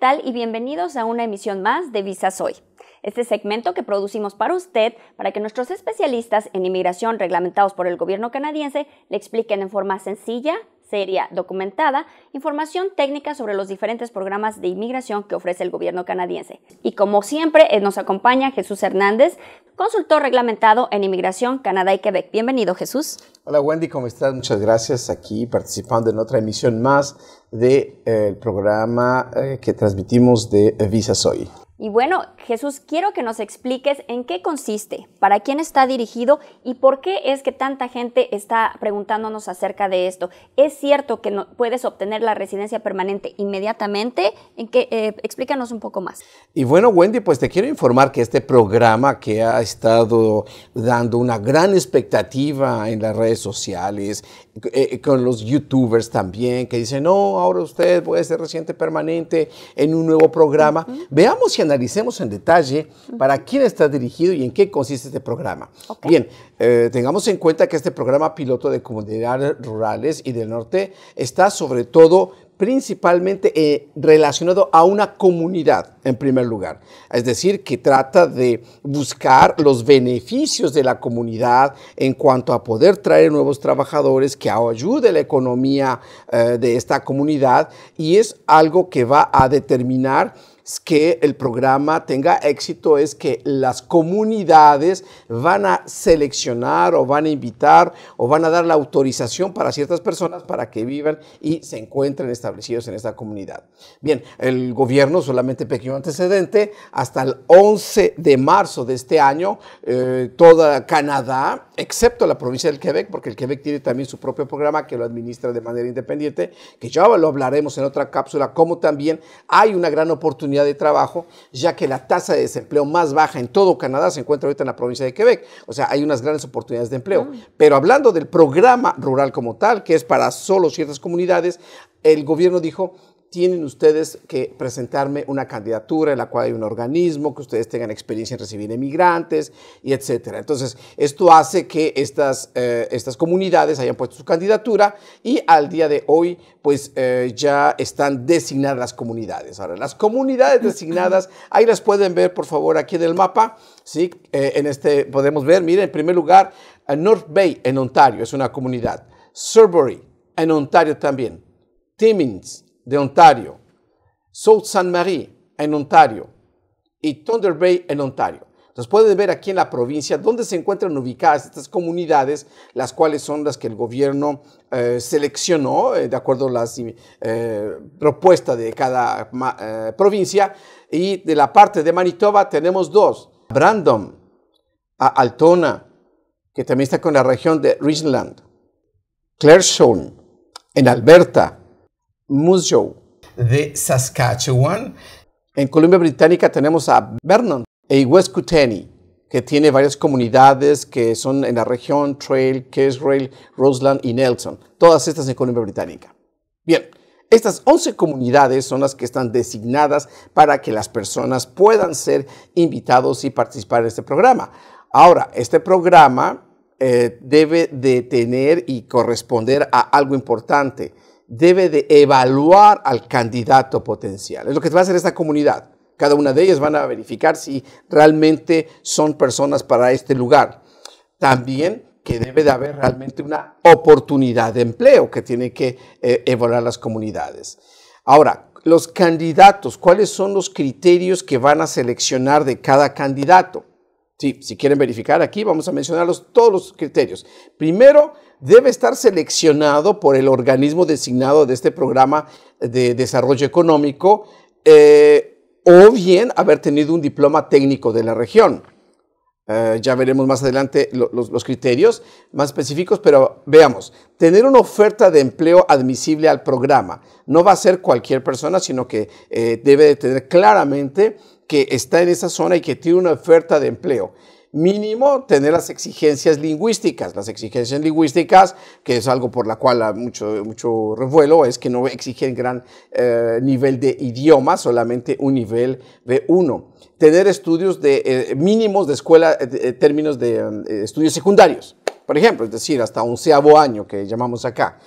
tal? Y bienvenidos a una emisión más de Visas Hoy. Este segmento que producimos para usted, para que nuestros especialistas en inmigración reglamentados por el gobierno canadiense le expliquen en forma sencilla, Sería documentada, información técnica sobre los diferentes programas de inmigración que ofrece el gobierno canadiense. Y como siempre, eh, nos acompaña Jesús Hernández, consultor reglamentado en Inmigración Canadá y Quebec. Bienvenido, Jesús. Hola, Wendy, ¿cómo estás? Muchas gracias aquí participando en otra emisión más del eh, programa eh, que transmitimos de Visas Hoy. Y bueno, Jesús, quiero que nos expliques en qué consiste, para quién está dirigido y por qué es que tanta gente está preguntándonos acerca de esto. ¿Es cierto que no puedes obtener la residencia permanente inmediatamente? ¿En qué, eh, explícanos un poco más. Y bueno, Wendy, pues te quiero informar que este programa que ha estado dando una gran expectativa en las redes sociales, eh, eh, con los youtubers también, que dicen, no, ahora usted puede ser reciente permanente en un nuevo programa. Veamos y analicemos en detalle para quién está dirigido y en qué consiste este programa. Bien, eh, tengamos en cuenta que este programa piloto de comunidades rurales y del norte está sobre todo principalmente eh, relacionado a una comunidad, en primer lugar. Es decir, que trata de buscar los beneficios de la comunidad en cuanto a poder traer nuevos trabajadores que ayude la economía eh, de esta comunidad y es algo que va a determinar que el programa tenga éxito es que las comunidades van a seleccionar o van a invitar o van a dar la autorización para ciertas personas para que vivan y se encuentren establecidos en esta comunidad. Bien, el gobierno, solamente pequeño antecedente, hasta el 11 de marzo de este año, eh, toda Canadá, excepto la provincia del Quebec, porque el Quebec tiene también su propio programa que lo administra de manera independiente, que ya lo hablaremos en otra cápsula, como también hay una gran oportunidad de trabajo, ya que la tasa de desempleo más baja en todo Canadá se encuentra ahorita en la provincia de Quebec. O sea, hay unas grandes oportunidades de empleo. Mm. Pero hablando del programa rural como tal, que es para solo ciertas comunidades, el gobierno dijo tienen ustedes que presentarme una candidatura en la cual hay un organismo, que ustedes tengan experiencia en recibir emigrantes y etcétera. Entonces, esto hace que estas, eh, estas comunidades hayan puesto su candidatura y al día de hoy, pues eh, ya están designadas las comunidades. Ahora, las comunidades designadas, ahí las pueden ver, por favor, aquí en el mapa. ¿sí? Eh, en este podemos ver, miren, en primer lugar, North Bay en Ontario es una comunidad. Surbury en Ontario también. Timmins de Ontario, South Ste. Marie en Ontario y Thunder Bay en Ontario. Entonces pueden ver aquí en la provincia dónde se encuentran ubicadas estas comunidades, las cuales son las que el gobierno eh, seleccionó eh, de acuerdo a la eh, propuesta de cada provincia. Y de la parte de Manitoba tenemos dos, Brandon, a Altona, que también está con la región de Richland, Claresholm, en Alberta, Moose De Saskatchewan. En Colombia Británica tenemos a Vernon e West que tiene varias comunidades que son en la región Trail, Kesrail, Roseland y Nelson. Todas estas en Colombia Británica. Bien, estas 11 comunidades son las que están designadas para que las personas puedan ser invitados y participar en este programa. Ahora, este programa eh, debe de tener y corresponder a algo importante debe de evaluar al candidato potencial. Es lo que va a hacer esta comunidad. Cada una de ellas van a verificar si realmente son personas para este lugar. También que debe de haber realmente una oportunidad de empleo que tiene que eh, evaluar las comunidades. Ahora, los candidatos, ¿cuáles son los criterios que van a seleccionar de cada candidato? si quieren verificar aquí, vamos a mencionar todos los criterios. Primero, debe estar seleccionado por el organismo designado de este programa de desarrollo económico eh, o bien haber tenido un diploma técnico de la región. Eh, ya veremos más adelante los, criterios más específicos, pero veamos, tener una oferta de empleo admisible al programa. No va a ser cualquier persona, sino que eh, debe de tener claramente que está en esa zona y que tiene una oferta de empleo. Mínimo tener las exigencias lingüísticas. Las exigencias lingüísticas, que es algo por la cual hay mucho, mucho revuelo, es que no exigen gran eh, nivel de idioma, solamente un nivel B1. Tener estudios de, eh, mínimos de escuela, eh, términos de estudios secundarios por ejemplo, es decir, hasta onceavo año que llamamos acá.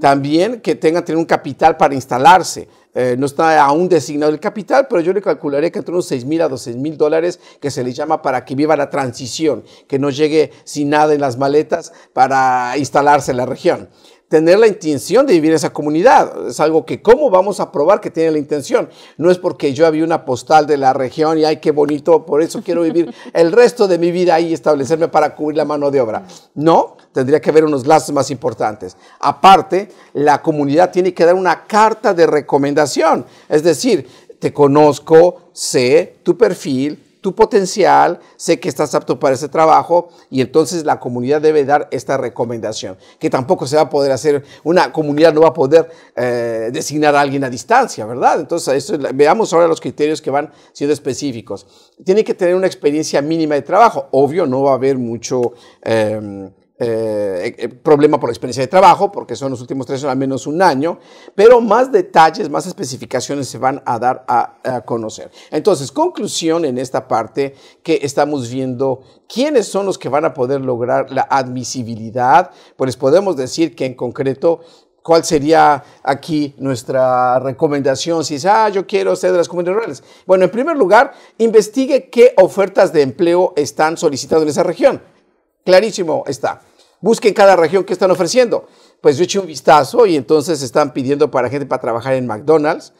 También que tenga tener un capital para instalarse. Eh, no está aún designado el capital, pero yo le calcularé que entre unos 6 mil a 12 mil dólares que se le llama para que viva la transición, que no llegue sin nada en las maletas para instalarse en la región tener la intención de vivir en esa comunidad. Es algo que cómo vamos a probar que tiene la intención. No es porque yo había una postal de la región y ay, qué bonito, por eso quiero vivir el resto de mi vida ahí y establecerme para cubrir la mano de obra. No, tendría que haber unos lazos más importantes. Aparte, la comunidad tiene que dar una carta de recomendación. Es decir, te conozco, sé tu perfil, tu potencial, sé que estás apto para ese trabajo y entonces la comunidad debe dar esta recomendación, que tampoco se va a poder hacer, una comunidad no va a poder eh, designar a alguien a distancia, ¿verdad? Entonces, veamos ahora los criterios que van siendo específicos. Tiene que tener una experiencia mínima de trabajo, obvio, no va a haber mucho... Em, eh, eh, problema por la experiencia de trabajo, porque son los últimos tres, al menos un año, pero más detalles, más especificaciones se van a dar a, conocer. Entonces, conclusión en esta parte que estamos viendo quiénes son los que van a poder lograr la admisibilidad, pues podemos decir que en concreto ¿Cuál sería aquí nuestra recomendación? Si es, ah, yo quiero ser de las comunidades rurales. Bueno, en primer lugar, investigue qué ofertas de empleo están solicitando en esa región. Clarísimo está busquen cada región que están ofreciendo. Pues yo eché un vistazo y entonces están pidiendo para gente para trabajar en McDonald's,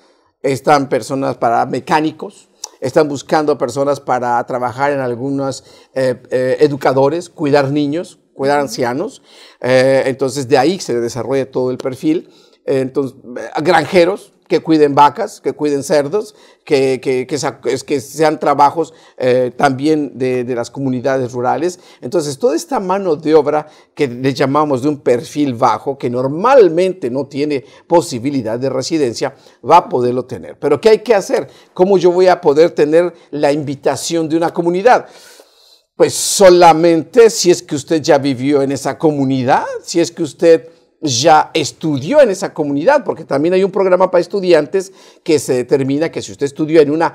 están personas para mecánicos, están buscando personas para trabajar en algunos eh, eh, educadores, cuidar niños, cuidar ancianos. Eh, entonces de ahí se desarrolla todo el perfil. Entonces, granjeros, que cuiden vacas, que cuiden cerdos, que, que, sean trabajos eh, también de, de, las comunidades rurales. Entonces, toda esta mano de obra que le llamamos de un perfil bajo, que normalmente no tiene posibilidad de residencia, va a poderlo tener. Pero, ¿qué hay que hacer? ¿Cómo yo voy a poder tener la invitación de una comunidad? Pues solamente si es que usted ya vivió en esa comunidad, si es que usted ya estudió en esa comunidad, porque también hay un programa para estudiantes que se determina que si usted estudió en una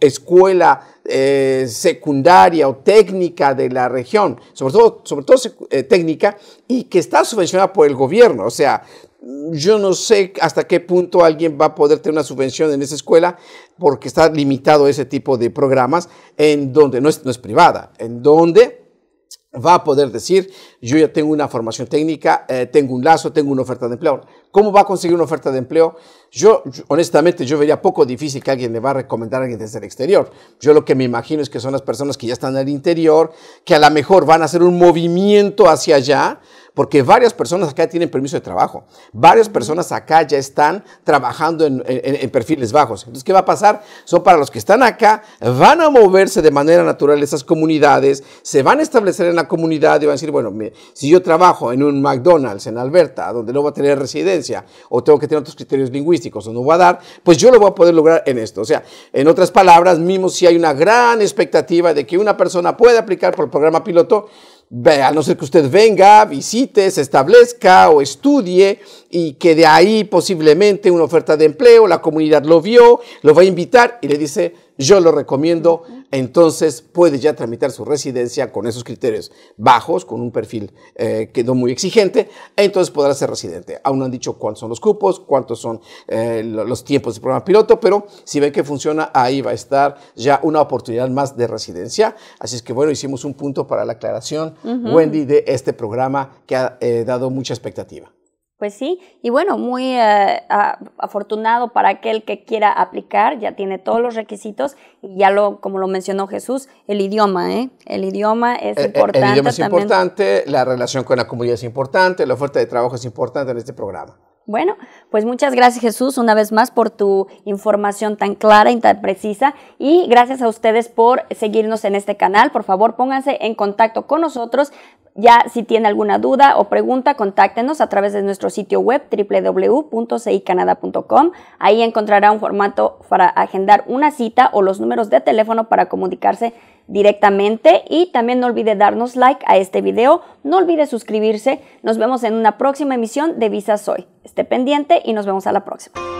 escuela eh, secundaria o técnica de la región, sobre todo, sobre todo eh, técnica, y que está subvencionada por el gobierno, o sea, yo no sé hasta qué punto alguien va a poder tener una subvención en esa escuela porque está limitado ese tipo de programas en donde no es, no es privada, en donde va a poder decir, yo ya tengo una formación técnica, eh, tengo un lazo, tengo una oferta de empleo. ¿Cómo va a conseguir una oferta de empleo? Yo, honestamente, yo vería poco difícil que alguien le va a recomendar a alguien desde el exterior. Yo lo que me imagino es que son las personas que ya están al interior, que a lo mejor van a hacer un movimiento hacia allá, porque varias personas acá tienen permiso de trabajo, varias personas acá ya están trabajando en, perfiles bajos. Entonces, ¿qué va a pasar? Son para los que están acá, van a moverse de manera natural esas comunidades, se van a establecer en comunidad y va a decir, bueno, si yo trabajo en un McDonald's en Alberta, donde no va a tener residencia, o tengo que tener otros criterios lingüísticos, o no va a dar, pues yo lo voy a poder lograr en esto. O sea, en otras palabras, mismo si hay una gran expectativa de que una persona pueda aplicar por el programa piloto, a no ser que usted venga, visite, se establezca o estudie y que de ahí posiblemente una oferta de empleo, la comunidad lo vio, lo va a invitar y le dice, yo lo recomiendo, entonces puede ya tramitar su residencia con esos criterios bajos, con un perfil eh, que no muy exigente, entonces podrá ser residente. Aún no han dicho cuántos son los cupos, cuántos son eh, los tiempos del programa piloto, pero si ven que funciona, ahí va a estar ya una oportunidad más de residencia. Así es que bueno, hicimos un punto para la aclaración, Wendy, de este programa que ha eh, dado mucha expectativa. Pues sí, y bueno, muy eh, afortunado para aquel que quiera aplicar, ya tiene todos los requisitos y ya lo, como lo mencionó Jesús, el idioma, ¿eh? El idioma es importante. El idioma es importante, la relación con la comunidad es importante, la oferta de trabajo es importante en este programa. Bueno, pues muchas gracias Jesús una vez más por tu información tan clara y tan precisa y gracias a ustedes por seguirnos en este canal. Por favor, pónganse en contacto con nosotros. Ya si tiene alguna duda o pregunta, contáctenos a través de nuestro sitio web www.cicanada.com. Ahí encontrará un formato para agendar una cita o los números de teléfono para comunicarse directamente y también no olvide darnos like a este video, no olvide suscribirse, nos vemos en una próxima emisión de Visas Hoy, Esté pendiente y nos vemos a la próxima.